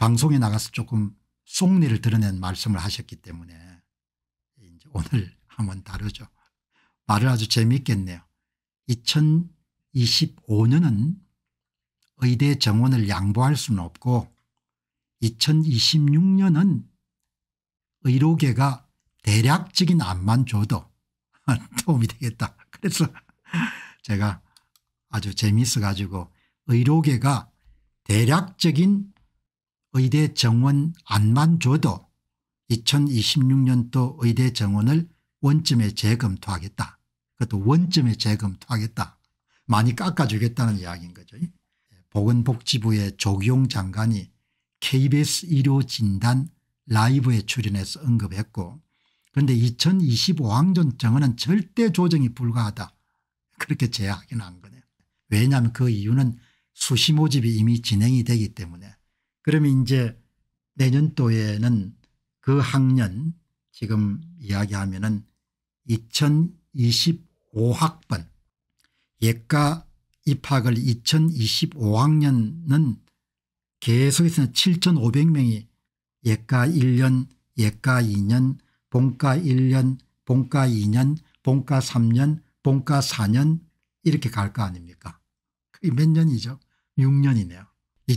방송에 나가서 조금 속리를 드러낸 말씀을 하셨기 때문에 이제 오늘 한번 다루죠. 말을 아주 재미있겠네요. 2025년은 의대 정원을 양보할 수는 없고 2026년은 의료계가 대략적인 안만 줘도 도움이 되겠다. 그래서 제가 아주 재미있어 가지고 의료계가 대략적인 의대 정원 안만 줘도 2026년도 의대 정원을 원점에 재검토하겠다. 그것도 원점에 재검토하겠다. 많이 깎아주겠다는 이야기인 거죠. 예. 보건복지부의 조기용 장관이 KBS 의료 진단 라이브에 출연해서 언급했고 그런데 2025학년 정원은 절대 조정이 불가하다. 그렇게 제약이 난 거네요. 왜냐하면 그 이유는 수시 모집이 이미 진행이 되기 때문에 그러면 이제 내년도에는 그 학년 지금 이야기하면은 2025학번 예과 입학을 2025학년은 계속해서 7,500명이 예과 1년 예과 2년 본과 1년 본과 2년 본과 3년 본과 4년 이렇게 갈 거 아닙니까 그게 몇 년이죠 6년이네요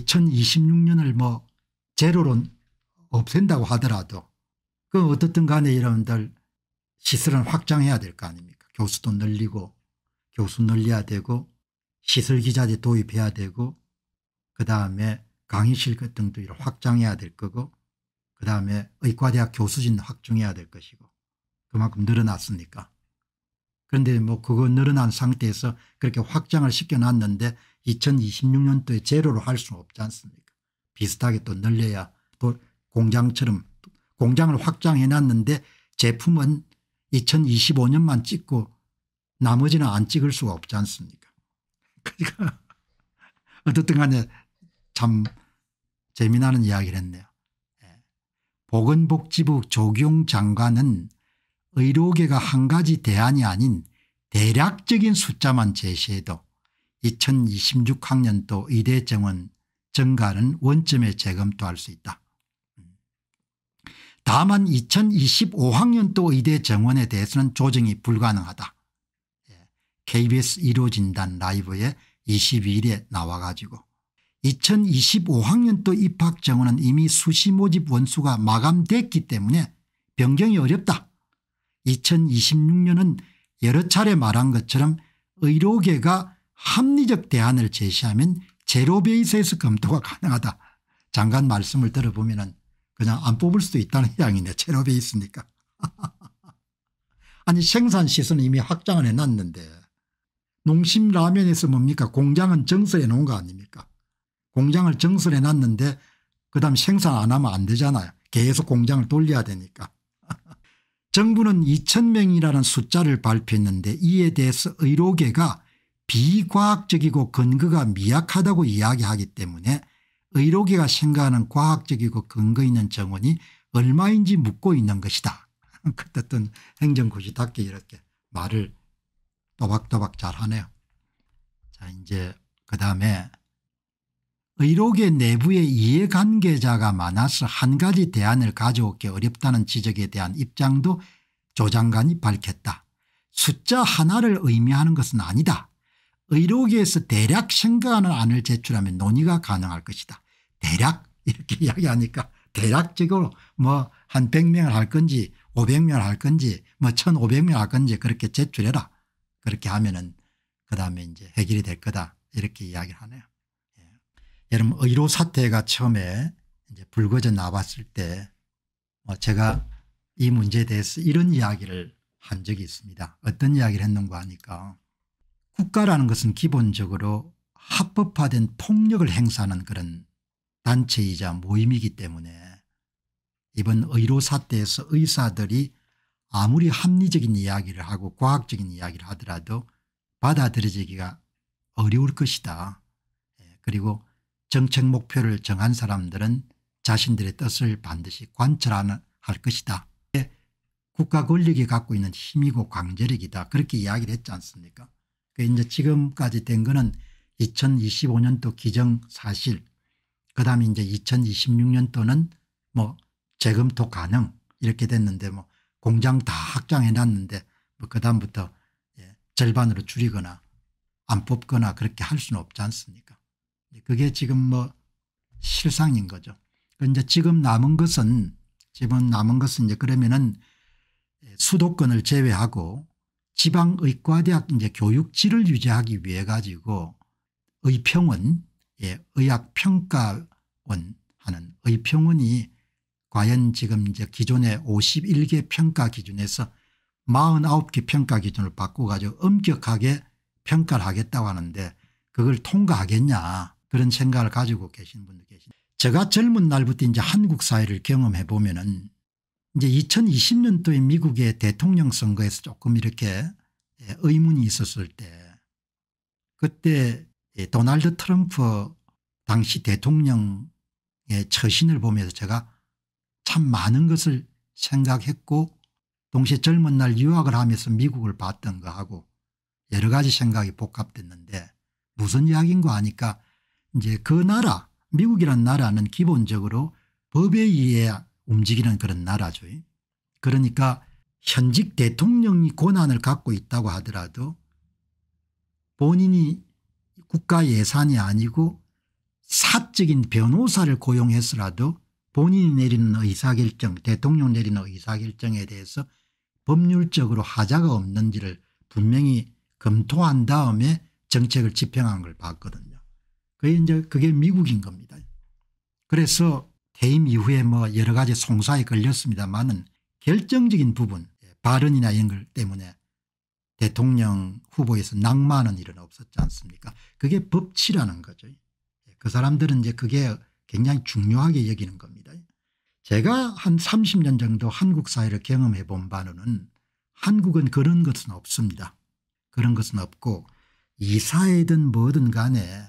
2026년을 뭐 제로론 없앤다고 하더라도 그 어떻든 간에 여러분들 시설은 확장해야 될 거 아닙니까 교수도 늘리고 교수 늘려야 되고 시설 기자재 도입해야 되고 그다음에 강의실 등도 확장해야 될 거고 그다음에 의과대학 교수진 확충해야 될 것이고 그만큼 늘어났으니까 그런데 뭐 그거 늘어난 상태에서 그렇게 확장을 시켜놨는데 2026년도에 제로로 할 수는 없지 않습니까 비슷하게 또 늘려야 또 공장처럼 공장을 확장해 놨는데 제품은 2025년만 찍고 나머지는 안 찍을 수가 없지 않습니까 그러니까 어떻든 간에 참 재미나는 이야기를 했네요. 예. 보건복지부 조경 장관은 의료계가 한 가지 대안이 아닌 대략적인 숫자만 제시해도 2026학년도 의대 정원 증가는 원점에 재검토할 수 있다. 다만 2025학년도 의대 정원에 대해서는 조정이 불가능하다. KBS 예, 이루진단 라이브에 22일에 나와가지고 2025학년도 입학 정원은 이미 수시 모집 원수가 마감됐기 때문에 변경이 어렵다. 2026년은 여러 차례 말한 것처럼 의료계가 합리적 대안을 제시하면 제로베이스에서 검토가 가능하다. 장관 말씀을 들어보면 그냥 안 뽑을 수도 있다는 양이네 제로베이스니까. 아니 생산시설은 이미 확장을 해놨는데 농심 라면에서 뭡니까 공장은 정설해 놓은 거 아닙니까 공장을 정설해 놨는데 그 다음 생산 안 하면 안 되잖아요 계속 공장을 돌려야 되니까 정부는 2천명이라는 숫자를 발표했는데 이에 대해서 의료계가 비과학적이고 근거가 미약하다고 이야기하기 때문에 의료계가 생각하는 과학적이고 근거 있는 정원이 얼마인지 묻고 있는 것이다. 그때던 행정고시답게 이렇게 말을 또박또박 잘하네요. 자 이제 그다음에 의료계 내부의 이해관계자가 많아서 한 가지 대안을 가져오기 어렵다는 지적에 대한 입장도 조장관이 밝혔다. 숫자 하나를 의미하는 것은 아니다. 의료계에서 대략 생각하는 안을 제출하면 논의가 가능할 것이다. 대략 이렇게 이야기하니까 대략적으로 뭐 한 100명을 할 건지 500명을 할 건지 뭐 1500명을 할 건지 그렇게 제출해라. 그렇게 하면은 그다음에 이제 해결이 될 거다 이렇게 이야기를 하네요. 예. 여러분 의료 사태가 처음에 이제 불거져 나왔을 때뭐 제가 이 문제에 대해서 이런 이야기를 한 적이 있습니다. 어떤 이야기를 했는가 하니까 국가라는 것은 기본적으로 합법화된 폭력을 행사하는 그런 단체이자 모임이기 때문에 이번 의료 사태에서 의사들이 아무리 합리적인 이야기를 하고 과학적인 이야기를 하더라도 받아들여지기가 어려울 것이다. 예, 그리고 정책 목표를 정한 사람들은 자신들의 뜻을 반드시 관철할 것이다. 국가 권력이 갖고 있는 힘이고 강제력이다. 그렇게 이야기를 했지 않습니까 그러 이제 지금까지 된 거는 2025년도 기정사실 그다음에 이제 2026년도는 뭐 재검토 가능 이렇게 됐는데 뭐 공장 다 확장해 놨는데 뭐 그다음부터 예, 절반으로 줄이거나 안 뽑거나 그렇게 할 수는 없지 않습니까 그게 지금 뭐 실상인 거죠. 그러 이제 지금 남은 것은 지금 남은 것은 이제 그러면은 예, 수도권을 제외하고 지방의과대학 이제 교육질을 유지하기 위해 가지고 의평원 예, 의학평가원 하는 의평원이 과연 지금 이제 기존의 51개 평가 기준에서 49개 평가 기준을 바꿔가지고 엄격하게 평가를 하겠다고 하는데 그걸 통과하겠냐 그런 생각을 가지고 계신 분도 계십니다. 제가 젊은 날부터 이제 한국 사회를 경험해 보면은 이제 2020년도에 미국의 대통령 선거에서 조금 이렇게 예, 의문이 있었을 때 그때 예, 도널드 트럼프 당시 대통령의 처신을 보면서 제가 참 많은 것을 생각했고 동시에 젊은 날 유학을 하면서 미국을 봤던 거하고 여러 가지 생각이 복합됐는데 무슨 이야기인 가하니까 이제 그 나라 미국이란 나라는 기본적으로 법에 의해 움직이는 그런 나라죠. 그러니까 현직 대통령이 권한을 갖고 있다고 하더라도 본인이 국가 예산이 아니고 사적인 변호사를 고용해서라도 본인이 내리는 의사결정 대통령 내리는 의사결정에 대해서 법률적으로 하자가 없는지를 분명히 검토한 다음에 정책을 집행한 걸 봤거든요. 그게 이제 그게 미국인 겁니다. 그래서 퇴임 이후에 뭐 여러 가지 송사에 걸렸습니다만은 결정적인 부분 예, 발언이나 이런 걸 때문에 대통령 후보에서 낙마하는 일은 없었지 않습니까 그게 법치라는 거죠. 예, 그 사람들은 이제 그게 굉장히 중요하게 여기는 겁니다. 제가 한 30년 정도 한국 사회를 경험해 본 바로는 한국은 그런 것은 없습니다. 그런 것은 없고 이 사회든 뭐든 간에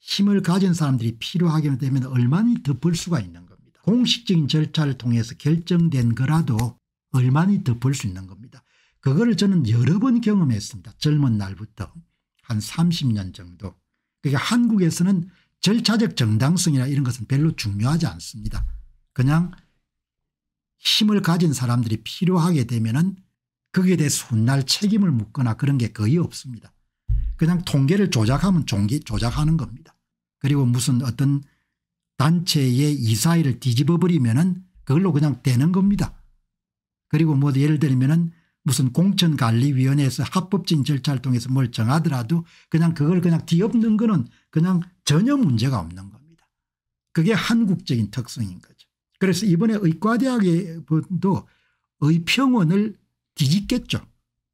힘을 가진 사람들이 필요하게 되면 얼마나 덮을 수가 있는 겁니다. 공식적인 절차를 통해서 결정된 거라도 얼마나 덮을 수 있는 겁니다. 그거를 저는 여러 번 경험했습니다. 젊은 날부터 한 30년 정도. 그게 그러니까 한국에서는 절차적 정당성이나 이런 것은 별로 중요하지 않습니다. 그냥 힘을 가진 사람들이 필요하게 되면 은 거기에 대해서 훗날 책임을 묻거나 그런 게 거의 없습니다. 그냥 통계를 조작하면 종기 조작하는 겁니다. 그리고 무슨 어떤 단체의 이사회를 뒤집어버리면 은 그걸로 그냥 되는 겁니다. 그리고 뭐 예를 들면 은 무슨 공천관리위원회에서 합법적인 절차를 통해서 뭘 정하더라도 그냥 그걸 그냥 뒤엎는 거는 그냥 전혀 문제가 없는 겁니다. 그게 한국적인 특성인 거죠. 그래서 이번에 의과대학도 의평원을 뒤집겠죠.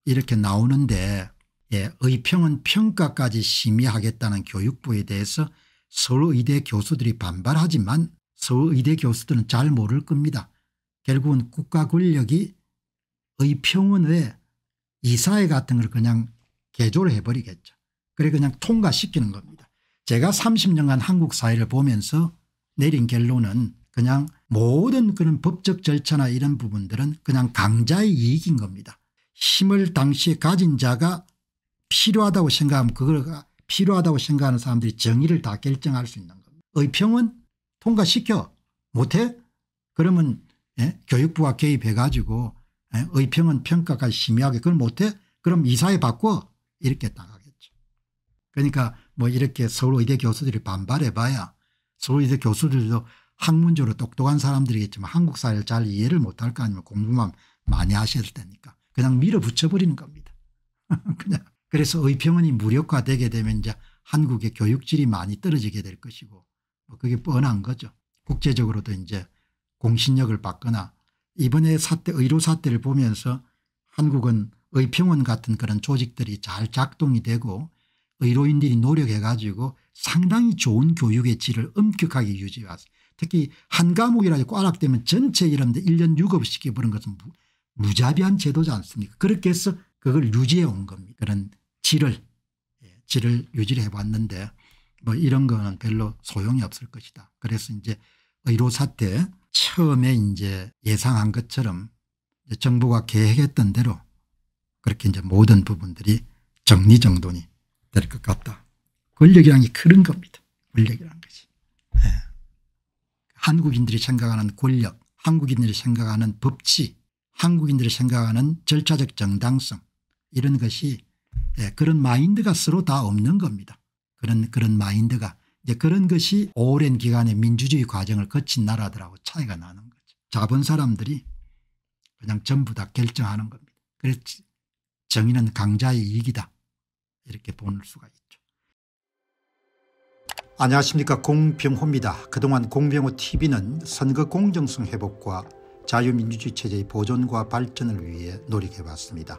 이렇게 나오는데 예, 의평은 평가까지 심의하겠다는 교육부에 대해서 서울의대 교수들이 반발하지만 서울의대 교수들은 잘 모를 겁니다. 결국은 국가 권력이 의평은 왜 이사회 같은 걸 그냥 개조를 해버리겠죠. 그래 그냥 통과시키는 겁니다. 제가 30년간 한국 사회를 보면서 내린 결론은 그냥 모든 그런 법적 절차나 이런 부분들은 그냥 강자의 이익인 겁니다. 힘을 당시에 가진 자가 필요하다고 생각하면 그걸 필요하다고 생각하는 사람들이 정의를 다 결정할 수 있는 겁니다. 의평은 통과시켜 못해 그러면 예? 교육부가 개입해 가지고 예? 의평은 평가까지 심의하게 그걸 못해 그럼 이사회 바꿔 이렇게 나가겠죠. 그러니까 뭐 이렇게 서울의대 교수들이 반발해 봐야 서울의대 교수들도 학문적으로 똑똑한 사람들이겠지만 한국 사회를 잘 이해를 못할 거 아니면 공부만 많이 하셔야 될 테니까 그냥 밀어붙여 버리는 겁니다. 그냥 그래서 의평원이 무력화되게 되면 이제 한국의 교육질이 많이 떨어지게 될 것이고 뭐 그게 뻔한 거죠. 국제적으로도 이제 공신력을 받거나 이번에 사태 의료 사태를 보면서 한국은 의평원 같은 그런 조직들이 잘 작동이 되고 의료인들이 노력해 가지고 상당히 좋은 교육의 질을 엄격하게 유지해 왔어요. 특히 한 과목이라도 꽈락되면 전체 이런데 1년 6급씩 해보는 것은 무자비한 제도지 않습니까 그렇게 해서 그걸 유지해 온 겁니다. 그런 질을 예, 질을 유지를 해봤는데 뭐 이런 거는 별로 소용이 없을 것이다. 그래서 이제 의료사 때 처음에 이제 예상한 것처럼 이제 정부가 계획했던 대로 그렇게 이제 모든 부분들이 정리정돈이 될 것 같다. 권력이란 게 그런 겁니다. 권력이란 것이. 네. 한국인들이 생각하는 권력 한국인들이 생각하는 법치 한국인들이 생각하는 절차적 정당성 이런 것이 예, 그런 마인드가 서로 다 없는 겁니다. 그런 그런 마인드가 이제 그런 것이 오랜 기간의 민주주의 과정을 거친 나라들하고 차이가 나는 거죠. 자본 사람들이 그냥 전부 다 결정하는 겁니다. 그래서 정의는 강자의 이익이다 이렇게 보는 수가 있죠. 안녕하십니까 공병호입니다. 그동안 공병호 tv는 선거 공정성 회복과 자유민주주의 체제의 보존과 발전을 위해 노력해봤습니다.